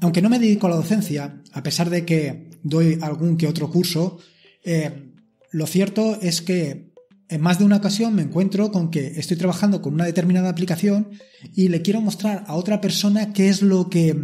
aunque no me dedico a la docencia, a pesar de que doy algún que otro curso, eh, lo cierto es que en más de una ocasión me encuentro con que estoy trabajando con una determinada aplicación y le quiero mostrar a otra persona qué es lo que,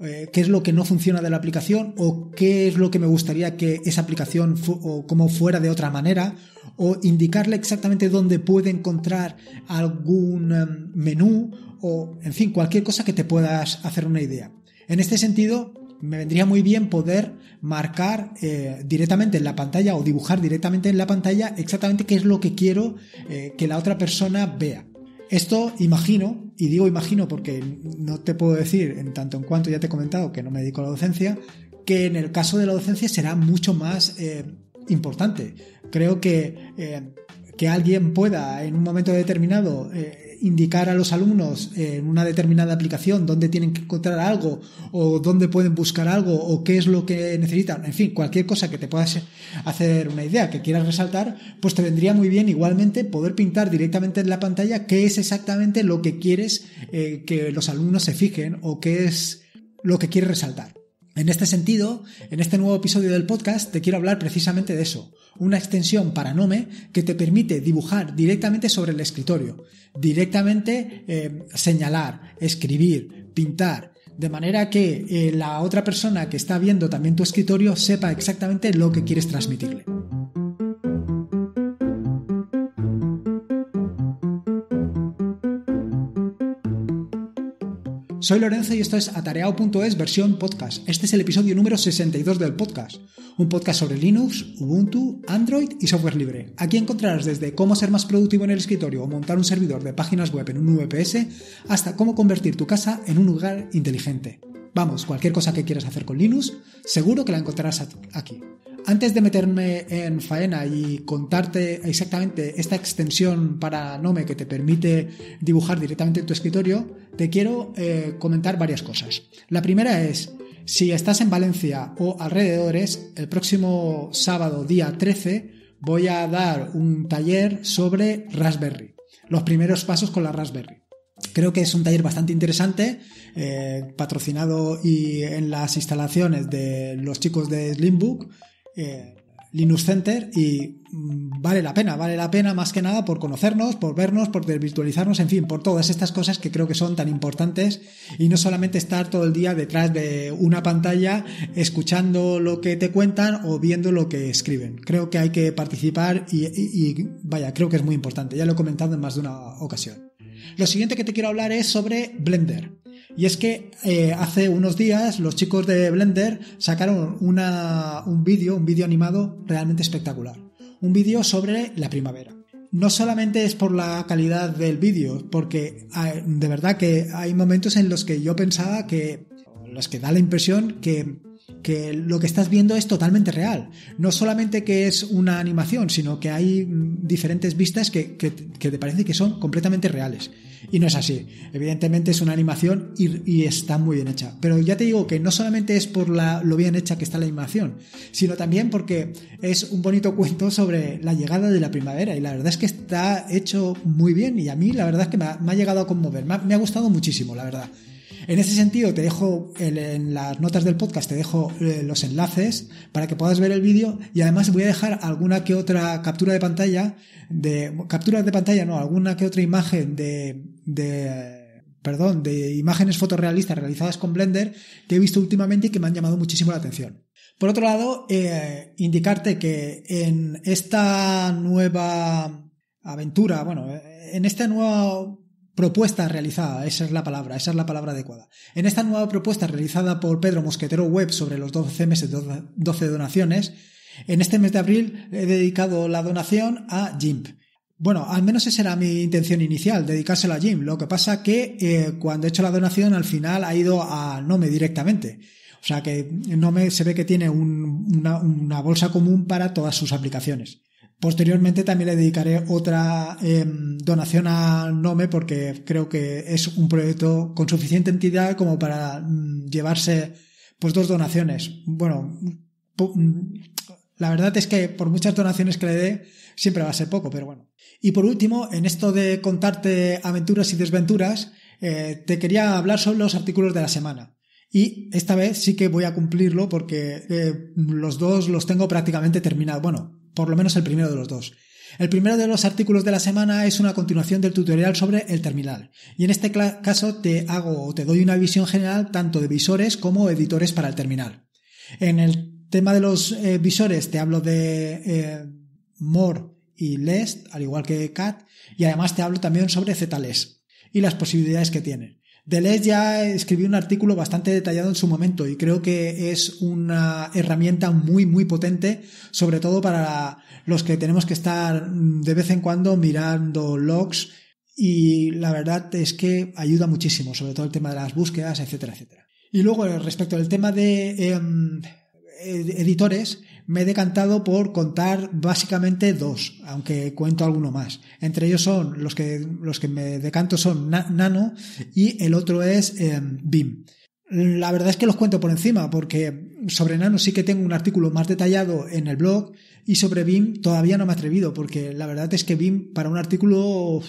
eh, qué es lo que no funciona de la aplicación o qué es lo que me gustaría que esa aplicación o cómo fuera de otra manera o indicarle exactamente dónde puede encontrar algún em, menú o en fin cualquier cosa que te puedas hacer una idea. En este sentido, me vendría muy bien poder marcar eh, directamente en la pantalla o dibujar directamente en la pantalla exactamente qué es lo que quiero eh, que la otra persona vea. Esto imagino, y digo imagino porque no te puedo decir, en tanto en cuanto ya te he comentado que no me dedico a la docencia, que en el caso de la docencia será mucho más eh, importante. Creo que que alguien pueda en un momento determinado indicar a los alumnos en una determinada aplicación dónde tienen que encontrar algo o dónde pueden buscar algo o qué es lo que necesitan, en fin, cualquier cosa que te puedas hacer una idea que quieras resaltar, pues te vendría muy bien igualmente poder pintar directamente en la pantalla qué es exactamente lo que quieres eh, que los alumnos se fijen o qué es lo que quieres resaltar. En este sentido, en este nuevo episodio del podcast te quiero hablar precisamente de eso, una extensión para Nome que te permite dibujar directamente sobre el escritorio, directamente eh, señalar, escribir, pintar, de manera que eh, la otra persona que está viendo también tu escritorio sepa exactamente lo que quieres transmitirle. Soy Lorenzo y esto es atareado.es versión podcast. Este es el episodio número 62 del podcast, un podcast sobre Linux, Ubuntu, Android y software libre. Aquí encontrarás desde cómo ser más productivo en el escritorio o montar un servidor de páginas web en un VPS hasta cómo convertir tu casa en un lugar inteligente. Vamos, cualquier cosa que quieras hacer con Linux, seguro que la encontrarás aquí antes de meterme en faena y contarte exactamente esta extensión para Nome que te permite dibujar directamente en tu escritorio, te quiero eh, comentar varias cosas. La primera es, si estás en Valencia o alrededores, el próximo sábado, día 13, voy a dar un taller sobre Raspberry, los primeros pasos con la Raspberry. Creo que es un taller bastante interesante, eh, patrocinado y en las instalaciones de los chicos de Slimbook, eh, Linux Center y mm, vale la pena, vale la pena más que nada por conocernos, por vernos, por virtualizarnos, en fin, por todas estas cosas que creo que son tan importantes y no solamente estar todo el día detrás de una pantalla escuchando lo que te cuentan o viendo lo que escriben. Creo que hay que participar y, y vaya, creo que es muy importante, ya lo he comentado en más de una ocasión. Lo siguiente que te quiero hablar es sobre Blender. Y es que eh, hace unos días los chicos de Blender sacaron una, un vídeo, un vídeo animado realmente espectacular. Un vídeo sobre la primavera. No solamente es por la calidad del vídeo, porque de verdad que hay momentos en los que yo pensaba que, los que da la impresión que que lo que estás viendo es totalmente real. No solamente que es una animación, sino que hay mm, diferentes vistas que, te parece que son completamente reales. Y no es así. Evidentemente es una animación y, está muy bien hecha. Pero ya te digo que no solamente es por la, lo bien hecha que está la animación, sino también porque es un bonito cuento sobre la llegada de la primavera. Y la verdad es que está hecho muy bien y a mí la verdad es que me ha, llegado a conmover. me ha gustado muchísimo, la verdad. En ese sentido, te dejo en las notas del podcast, te dejo eh, los enlaces para que puedas ver el vídeo y además voy a dejar alguna que otra captura de pantalla, de captura de pantalla, no, alguna que otra imagen de, de perdón, de imágenes fotorrealistas realizadas con Blender que he visto últimamente y que me han llamado muchísimo la atención. Por otro lado, eh, indicarte que en esta nueva aventura, bueno, en esta nueva propuesta realizada, esa es la palabra, esa es la palabra adecuada. En esta nueva propuesta realizada por Pedro Mosquetero Web sobre los 12 meses, 12 donaciones, en este mes de abril he dedicado la donación a GIMP. Bueno, al menos esa era mi intención inicial, dedicársela a Jim. Lo que pasa que eh, cuando he hecho la donación al final ha ido a Nome directamente. O sea que Nome se ve que tiene una bolsa común para todas sus aplicaciones. Posteriormente también le dedicaré otra em, donación a Nome porque creo que es un proyecto con suficiente entidad como para mm, llevarse pues dos donaciones. Bueno, mm, la verdad es que por muchas donaciones que le dé siempre va a ser poco, pero bueno. Y por último, en esto de contarte aventuras y desventuras, eh, te quería hablar sobre los artículos de la semana. Y esta vez sí que voy a cumplirlo porque eh, los dos los tengo prácticamente terminados. Bueno, por lo menos el primero de los dos. El primero de los artículos de la semana es una continuación del tutorial sobre el terminal. Y en este caso te hago o te doy una visión general tanto de visores como editores para el terminal. En el tema de los eh, visores te hablo de eh, More y Lest, al igual que Cat, y además te hablo también sobre zless y las posibilidades que tienen. Deleuze ya escribió un artículo bastante detallado en su momento y creo que es una herramienta muy, muy potente, sobre todo para los que tenemos que estar mm, de vez en cuando mirando logs y la verdad es que ayuda muchísimo, sobre todo el tema de las búsquedas, etcétera, etcétera. Y luego, respecto al tema de em, editores me he decantado por contar básicamente dos, aunque cuento alguno más. Entre ellos son los que, los que me decanto son Nano y el otro es em, BIM. La verdad es que los cuento por encima porque sobre Nano sí que tengo un artículo más detallado en el blog y sobre BIM todavía no me he atrevido porque la verdad es que BIM para un artículo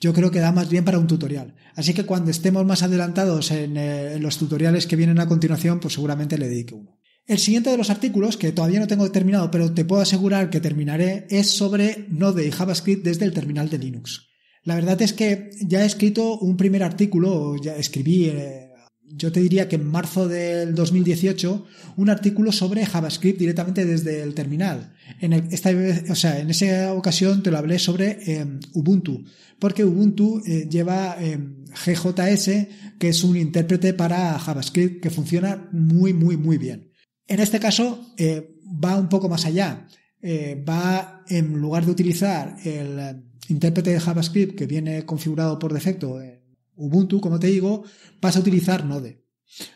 yo creo que da más bien para un tutorial. Así que cuando estemos más adelantados en, en eh, los tutoriales que vienen a continuación, pues seguramente le dedique uno. El siguiente de los artículos, que todavía no tengo terminado, pero te puedo asegurar que terminaré, es sobre Node y JavaScript desde el terminal de Linux. La verdad es que ya he escrito un primer artículo, ya escribí, eh, yo te diría que en marzo del 2018, un artículo sobre JavaScript directamente desde el terminal. En, en esa ocasión te lo hablé sobre em, Ubuntu, porque Ubuntu eh, lleva em, GJS, que es un intérprete para JavaScript que funciona muy, muy, muy bien. En este caso, eh, va un poco más allá. Eh, va, en lugar de utilizar el eh, intérprete de JavaScript que viene configurado por defecto en Ubuntu, como te digo, vas a utilizar Node,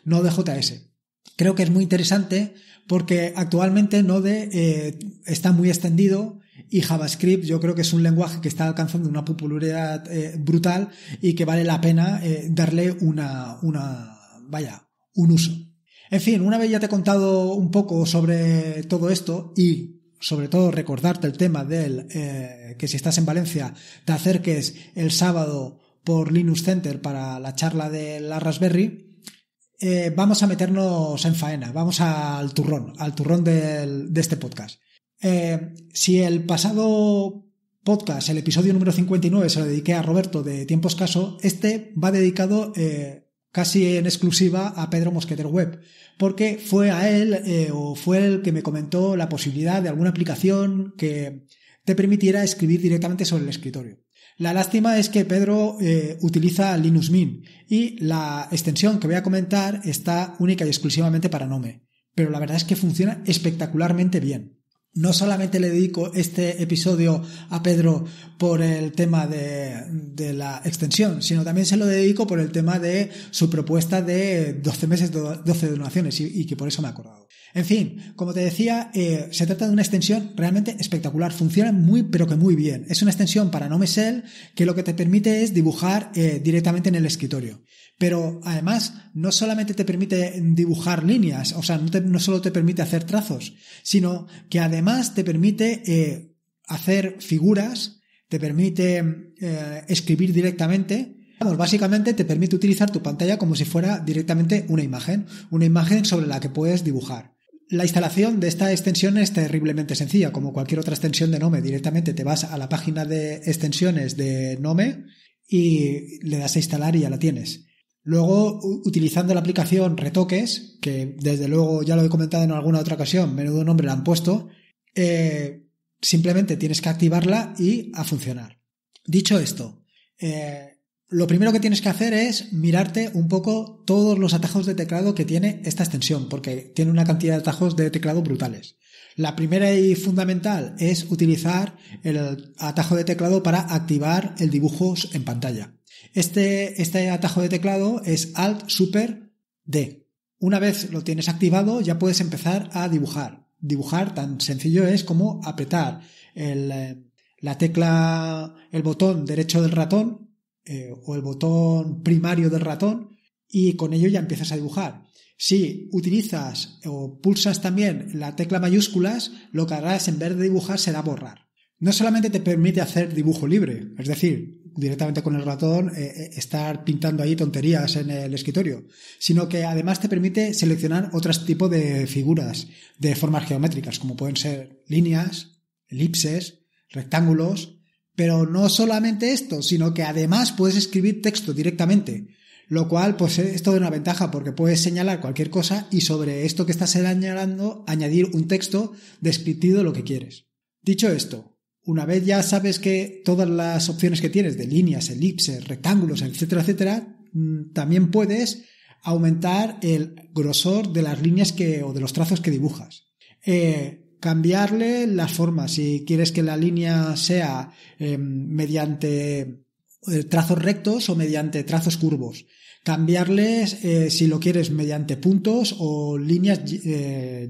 Node.js. Creo que es muy interesante porque actualmente Node está muy extendido y JavaScript yo creo que es un lenguaje que está alcanzando una popularidad brutal y que vale la pena darle una, vaya, un uso. En fin, una vez ya te he contado un poco sobre todo esto y sobre todo recordarte el tema del eh, que si estás en Valencia te acerques el sábado por Linux Center para la charla de la Raspberry, eh, vamos a meternos en faena, vamos al turrón, al turrón de este podcast. Eh, si el pasado podcast, el episodio número 59, se lo dediqué a Roberto de Tiempo Escaso, este va dedicado casi en exclusiva a Pedro Mosqueter Web, porque fue a él eh, o fue el que me comentó la posibilidad de alguna aplicación que te permitiera escribir directamente sobre el escritorio. La lástima es que Pedro eh, utiliza Linux Mint y la extensión que voy a comentar está única y exclusivamente para Nome, pero la verdad es que funciona espectacularmente bien. No solamente le dedico este episodio a Pedro por el tema de, la extensión, sino también se lo dedico por el tema de su propuesta de 12 meses, 12 donaciones y, que por eso me ha acordado. En fin, como te decía, eh, se trata de una extensión realmente espectacular. Funciona muy, pero que muy bien. Es una extensión para no mesel que lo que te permite es dibujar eh, directamente en el escritorio. Pero además, no solamente te permite dibujar líneas, o sea, no, no solo te permite hacer trazos, sino que además además te permite eh, hacer figuras, te permite eh, escribir directamente. Vamos, básicamente te permite utilizar tu pantalla como si fuera directamente una imagen, una imagen sobre la que puedes dibujar. La instalación de esta extensión es terriblemente sencilla, como cualquier otra extensión de Nome. Directamente te vas a la página de extensiones de Nome y le das a instalar y ya la tienes. Luego, utilizando la aplicación Retoques, que desde luego ya lo he comentado en alguna otra ocasión, menudo nombre la han puesto, eh, simplemente tienes que activarla y a funcionar. Dicho esto, eh, lo primero que tienes que hacer es mirarte un poco todos los atajos de teclado que tiene esta extensión, porque tiene una cantidad de atajos de teclado brutales. La primera y fundamental es utilizar el atajo de teclado para activar el dibujo en pantalla. Este, este atajo de teclado es Alt Super D. Una vez lo tienes activado, ya puedes empezar a dibujar dibujar tan sencillo es como apretar el, eh, la tecla, el botón derecho del ratón eh, o el botón primario del ratón y con ello ya empiezas a dibujar. Si utilizas o pulsas también la tecla mayúsculas, lo que harás en vez de dibujar será borrar. No solamente te permite hacer dibujo libre, es decir, directamente con el ratón eh, eh, estar pintando ahí tonterías en el escritorio, sino que además te permite seleccionar otros tipo de figuras de formas geométricas, como pueden ser líneas, elipses, rectángulos, pero no solamente esto, sino que además puedes escribir texto directamente, lo cual pues es toda una ventaja porque puedes señalar cualquier cosa y sobre esto que estás señalando añadir un texto descriptivo lo que quieres. Dicho esto, una vez ya sabes que todas las opciones que tienes de líneas, elipses, rectángulos, etcétera, etcétera, mm, también puedes aumentar el grosor de las líneas que, o de los trazos que dibujas. Eh, cambiarle las formas. Si quieres que la línea sea em, mediante eh, trazos rectos o mediante trazos curvos. Cambiarles eh, si lo quieres mediante puntos o líneas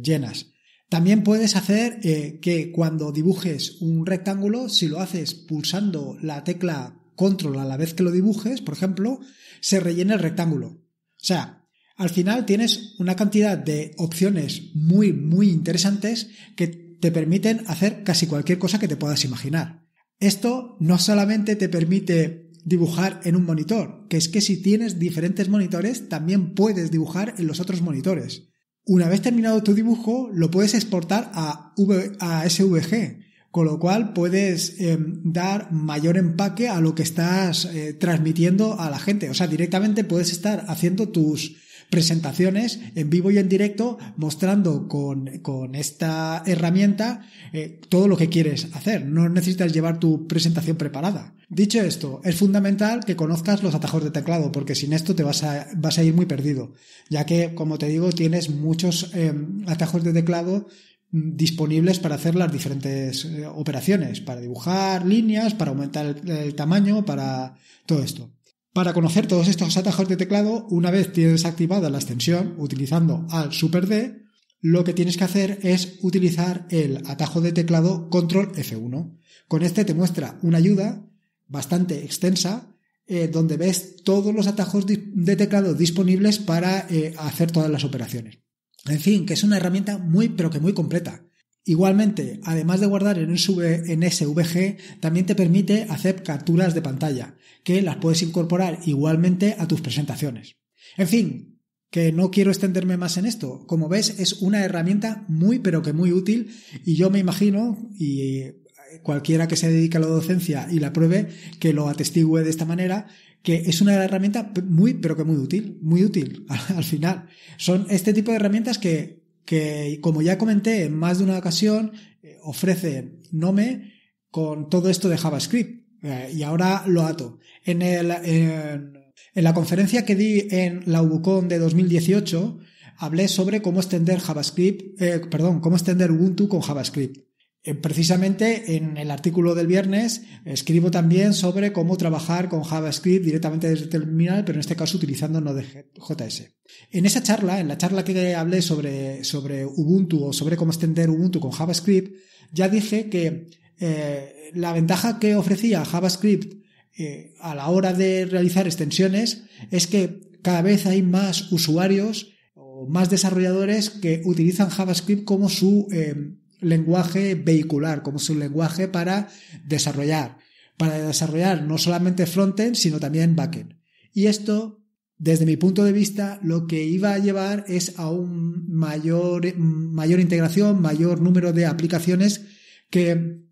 llenas también puedes hacer eh, que cuando dibujes un rectángulo, si lo haces pulsando la tecla control a la vez que lo dibujes, por ejemplo, se rellene el rectángulo. O sea, al final tienes una cantidad de opciones muy, muy interesantes que te permiten hacer casi cualquier cosa que te puedas imaginar. Esto no solamente te permite dibujar en un monitor, que es que si tienes diferentes monitores, también puedes dibujar en los otros monitores. Una vez terminado tu dibujo, lo puedes exportar a, a SVG, con lo cual puedes em, dar mayor empaque a lo que estás eh, transmitiendo a la gente. O sea, directamente puedes estar haciendo tus presentaciones en vivo y en directo mostrando con, esta herramienta eh, todo lo que quieres hacer. No necesitas llevar tu presentación preparada. Dicho esto, es fundamental que conozcas los atajos de teclado, porque sin esto te vas a, ir muy perdido, ya que, como te digo, tienes muchos em, atajos de teclado mm, disponibles para hacer las diferentes eh, operaciones, para dibujar líneas, para aumentar el tamaño, para todo esto. Para conocer todos estos atajos de teclado, una vez tienes activada la extensión utilizando al Super D, lo que tienes que hacer es utilizar el atajo de teclado Control F1. Con este te muestra una ayuda bastante extensa eh, donde ves todos los atajos de teclado disponibles para eh, hacer todas las operaciones. En fin, que es una herramienta muy pero que muy completa. Igualmente, además de guardar en, SVG, también te permite hacer capturas de pantalla, que las puedes incorporar igualmente a tus presentaciones. En fin, que no quiero extenderme más en esto. Como ves, es una herramienta muy pero que muy útil y yo me imagino, y eh, cualquiera que se dedique a la docencia y la pruebe, que lo atestigue de esta manera, que es una herramienta muy pero que muy útil, muy útil al final. Son este tipo de herramientas que que, como ya comenté en más de una ocasión, eh, ofrece Nome con todo esto de JavaScript. Eh, y ahora lo ato. En, la conferencia que di en la UBUCON de 2018, hablé sobre cómo extender JavaScript, eh, perdón, cómo extender Ubuntu con JavaScript. Eh, precisamente en el artículo del viernes escribo también sobre cómo trabajar con JavaScript directamente desde el terminal, pero en este caso utilizando Node.js. En esa charla, en la charla que hablé sobre, sobre Ubuntu o sobre cómo extender Ubuntu con JavaScript, ya dije que eh, la ventaja que ofrecía JavaScript eh, a la hora de realizar extensiones es que cada vez hay más usuarios o más desarrolladores que utilizan JavaScript como su lenguaje vehicular, como su lenguaje para desarrollar, para desarrollar no solamente frontend, sino también backend. Y esto, desde mi punto de vista, lo que iba a llevar es a un mayor, mayor integración, mayor número de aplicaciones que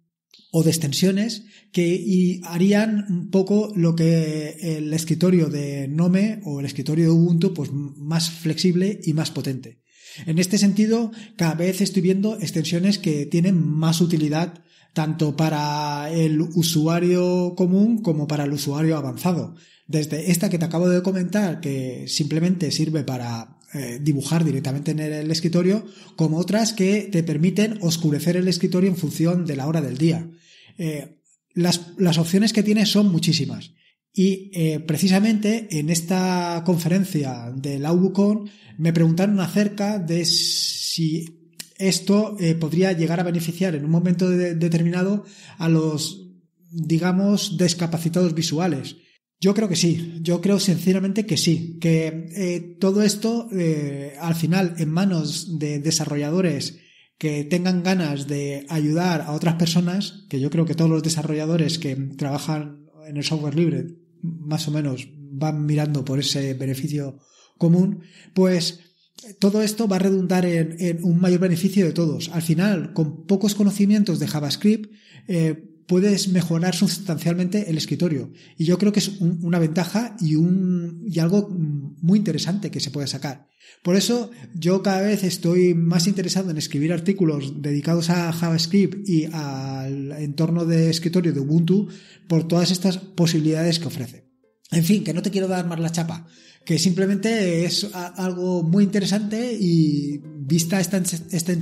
o de extensiones que harían un poco lo que el escritorio de Nome o el escritorio de Ubuntu pues más flexible y más potente. En este sentido, cada vez estoy viendo extensiones que tienen más utilidad tanto para el usuario común como para el usuario avanzado. Desde esta que te acabo de comentar, que simplemente sirve para eh, dibujar directamente en el escritorio, como otras que te permiten oscurecer el escritorio en función de la hora del día. Eh, las, las opciones que tienes son muchísimas. Y eh, precisamente en esta conferencia de la me preguntaron acerca de si esto eh, podría llegar a beneficiar en un momento determinado a los, digamos, discapacitados visuales. Yo creo que sí, yo creo sinceramente que sí, que eh, todo esto al final en manos de desarrolladores que tengan ganas de ayudar a otras personas, que yo creo que todos los desarrolladores que trabajan en el software libre más o menos van mirando por ese beneficio común, pues todo esto va a redundar en, un mayor beneficio de todos. Al final, con pocos conocimientos de JavaScript, eh, puedes mejorar sustancialmente el escritorio. Y yo creo que es una ventaja y, un, algo muy interesante que se puede sacar. Por eso yo cada vez estoy más interesado en escribir artículos dedicados a JavaScript y al entorno de escritorio de Ubuntu por todas estas posibilidades que ofrece. En fin, que no te quiero dar más la chapa, que simplemente es algo muy interesante y vista esta, esta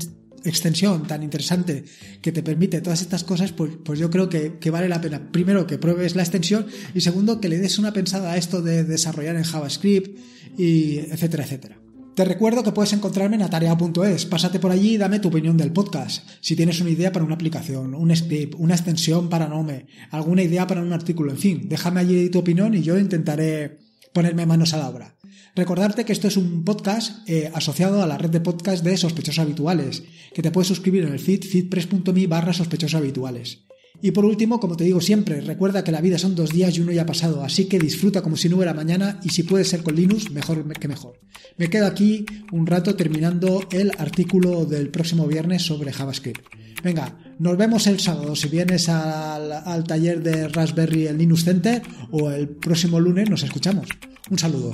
extensión tan interesante que te permite todas estas cosas, pues, pues yo creo que, que, vale la pena, primero, que pruebes la extensión y segundo, que le des una pensada a esto de desarrollar en JavaScript y etcétera, etcétera. Te recuerdo que puedes encontrarme en atarea.es. Pásate por allí y dame tu opinión del podcast. Si tienes una idea para una aplicación, un script, una extensión para Nome, alguna idea para un artículo, en fin, déjame allí tu opinión y yo intentaré ponerme manos a la obra. Recordarte que esto es un podcast eh, asociado a la red de podcast de sospechosos habituales, que te puedes suscribir en el feed feedpress.me barra sospechosos habituales. Y por último, como te digo siempre, recuerda que la vida son dos días y uno ya ha pasado, así que disfruta como si no hubiera mañana y si puede ser con Linux, mejor que mejor. Me quedo aquí un rato terminando el artículo del próximo viernes sobre JavaScript. Venga, nos vemos el sábado si vienes al, al taller de Raspberry en Linux Center o el próximo lunes nos escuchamos. Un saludo.